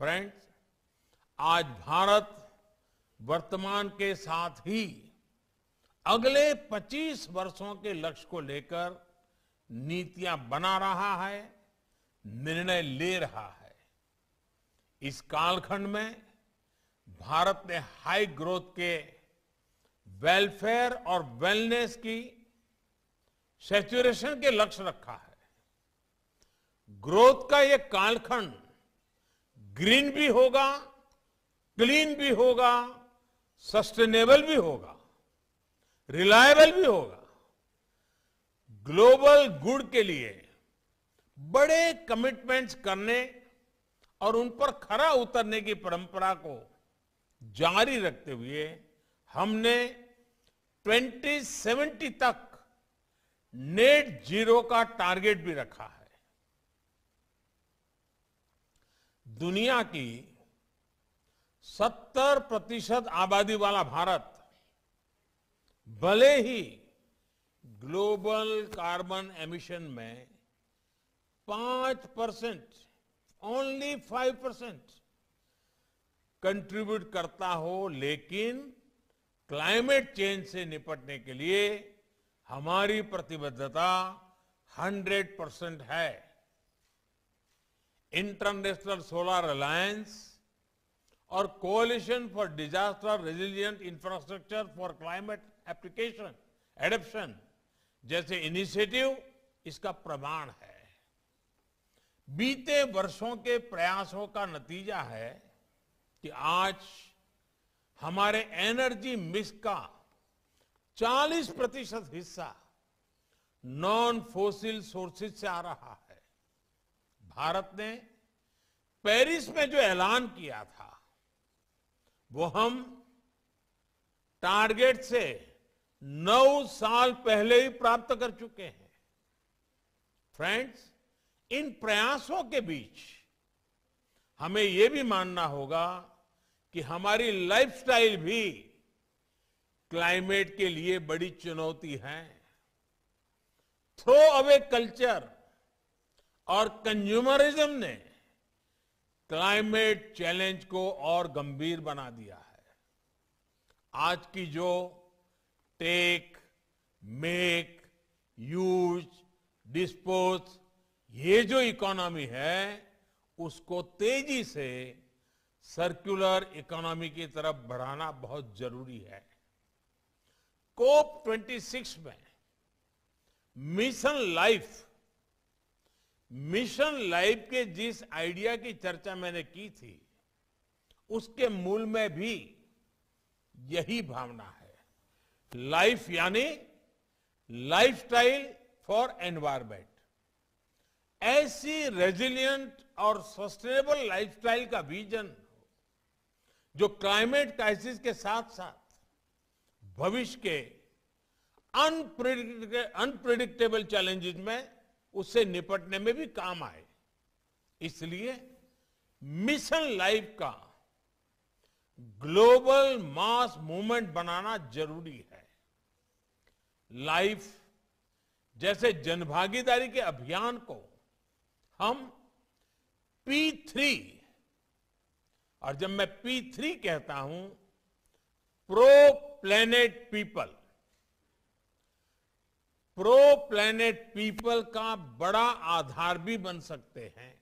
friends आज भारत वर्तमान के साथ ही अगले 25 वर्षों के लक्ष्य को लेकर नीतियां बना रहा है निर्णय ले रहा है इस कालखंड में भारत ने हाई ग्रोथ के वेलफेयर और वेलनेस की सेचुरेशन के लक्ष्य रखा है ग्रोथ का यह कालखंड ग्रीन भी होगा क्लीन भी होगा सस्टेनेबल भी होगा रिलायबल भी होगा ग्लोबल गुड के लिए बड़े कमिटमेंट्स करने और उन पर खरा उतरने की परंपरा को जारी रखते हुए हमने 2070 तक नेट जीरो का टारगेट भी रखा है दुनिया की 70 प्रतिशत आबादी वाला भारत भले ही ग्लोबल कार्बन एमिशन में पांच percent only five percent contribute करता हो लेकिन क्लाइमेट चेंज से निपटने के लिए हमारी प्रतिबद्धता 100 परसेंट है इंटरनेशनल सोलर अलायंस और coalition for disaster resilient infrastructure for climate application adaptation जैसे इनिशिएटिव इसका प्रमाण है बीते वर्षों के प्रयासों का नतीजा है कि आज हमारे एनर्जी मिक्स का 40 प्रतिशत हिस्सा नॉन फोसिल सोर्सेज से आ रहा है भारत ने पेरिस में जो ऐलान किया था वो हम टारगेट से नौ साल पहले ही प्राप्त कर चुके हैं फ्रेंड्स इन प्रयासों के बीच हमें यह भी मानना होगा कि हमारी लाइफस्टाइल भी क्लाइमेट के लिए बड़ी चुनौती है थ्रो अवे कल्चर और कंज्यूमरिज्म ने क्लाइमेट चैलेंज को और गंभीर बना दिया है आज की जो टेक मेक यूज डिस्पोज ये जो इकोनॉमी है उसको तेजी से सर्कुलर इकोनॉमी की तरफ बढ़ाना बहुत जरूरी है कोप 26 में मिशन लाइफ मिशन लाइफ के जिस आइडिया की चर्चा मैंने की थी उसके मूल में भी यही भावना है लाइफ यानी लाइफस्टाइल फॉर एनवायरमेंट ऐसी रेजिलियंट और सस्टेनेबल लाइफस्टाइल का विजन जो क्लाइमेट क्राइसिस के साथ साथ भविष्य के अनप्रिडिक्टेबल चैलेंजेस में उससे निपटने में भी काम आए इसलिए मिशन लाइफ का ग्लोबल मास मूवमेंट बनाना जरूरी है लाइफ जैसे जनभागीदारी के अभियान को हम पी थ्री और जब मैं पी थ्री कहता हूं pro planet people pro planet people का बड़ा आधार भी बन सकते हैं